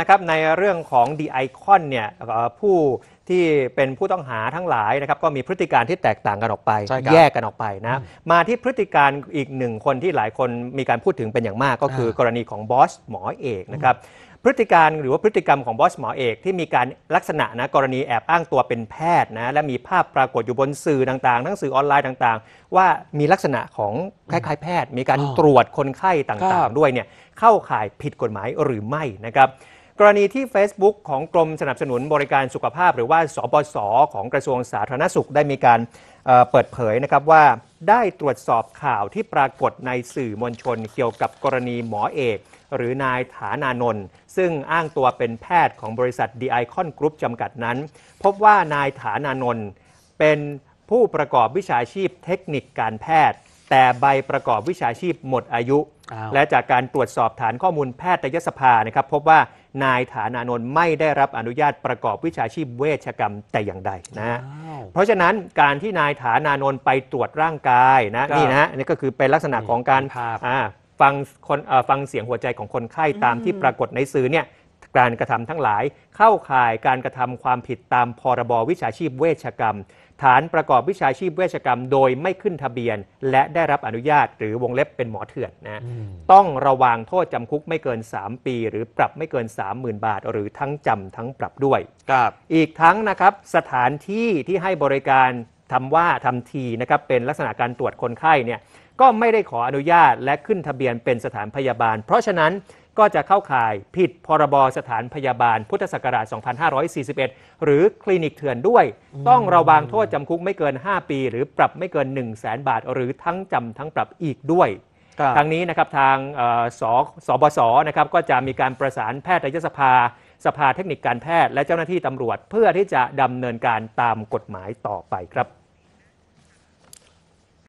นะครับในเรื่องของดีไอคอนเนี่ยผู้ที่เป็นผู้ต้องหาทั้งหลายนะครับก็มีพฤติการที่แตกต่างกันออกไป แยกกันออกไปนะมาที่พฤติการอีกหนึ่งคนที่หลายคนมีการพูดถึงเป็นอย่างมากก็คือกรณีของบอสหมอเอกนะครับพฤติการหรือว่าพฤติกรรมของบอสหมอเอก ที่มีการลักษณะนะกรณีแอบอ้างตัวเป็นแพทย์นะและมีภาพปรากฏอยู่บนสื่อต่างๆทั้งสื่อออนไลน์ต่างๆ ว่ามีลักษณะของคล้ายๆแพทย์ มีการตรวจคนไข้ต่างๆ ด้วยเนี่ยเข้าข่ายผิดกฎหมายหรือไม่นะครับรณีที่ Facebook ของกรมสนับสนุนบริการสุขภาพ หรือว่าสบสของกระทรวงสาธารณสุขได้มีการเปิดเผยนะครับ ว่าได้ตรวจสอบข่าวที่ปรากฏในสื่อมวลชน เกี่ยวกับกรณีหมอเอก หรือนายฐานานนท์ซึ่งอ้างตัวเป็นแพทย์ของบริษัทดีไอคอนกรุ๊ปจำกัดนั้น พบว่านายฐานานนท์เป็นผู้ประกอบวิชาชีพเทคนิคการแพทย์ แต่ใบประกอบวิชาชีพหมดอายุ และจากการตรวจสอบฐานข้อมูลแพทยสภานะครับ พบว่านายฐานานนท์ไม่ได้รับอนุญาตประกอบวิชาชีพเวชกรรมแต่อย่างใดนะ เพราะฉะนั้นการที่นายฐานานนท์ไปตรวจร่างกายนะนี่นะนี่ก็คือเป็นลักษณะของการฟังคนฟังเสียงหัวใจของคนไข้ตามที่ปรากฏในสื่อเนี่ยการกระทำทั้งหลายเข้าข่ายการกระทำความผิดตามพรบวิชาชีพเวชกรรม ฐานประกอบวิชาชีพเวชกรรม โดยไม่ขึ้นทะเบียน และได้รับอนุญาตหรือวงเล็บเป็นหมอเถื่อนนะต้องระวังโทษจำคุกไม่เกิน 3 ปี หรือปรับไม่เกิน 30,000 บาท หรือทั้งจำทั้งปรับด้วยครับอีกทั้งนะครับสถานที่ที่ให้บริการทำว่าทำทีนะครับเป็นลักษณะการตรวจคนไข้เนี่ยก็ไม่ได้ขออนุญาต และขึ้นทะเบียนเป็นสถานพยาบาลเพราะฉะนั้นก็จะเข้าข่ายผิดพรบสถานพยาบาลพุทธศักราช 2541 หรือคลินิกเถื่อนด้วย ต้องระวางโทษจำคุกไม่เกิน 5 ปี หรือปรับไม่เกิน 1 0 0 0 0แสนบาท หรือทั้งจำทั้งปรับอีกด้วยทางนี้นะครับทางสสบสนะครับก็จะมีการประสานแพทยสภาสภาเทคนิคการแพทย์และเจ้าหน้าที่ตำรวจ เพื่อที่จะดำเนินการตามกฎหมายต่อไปครับ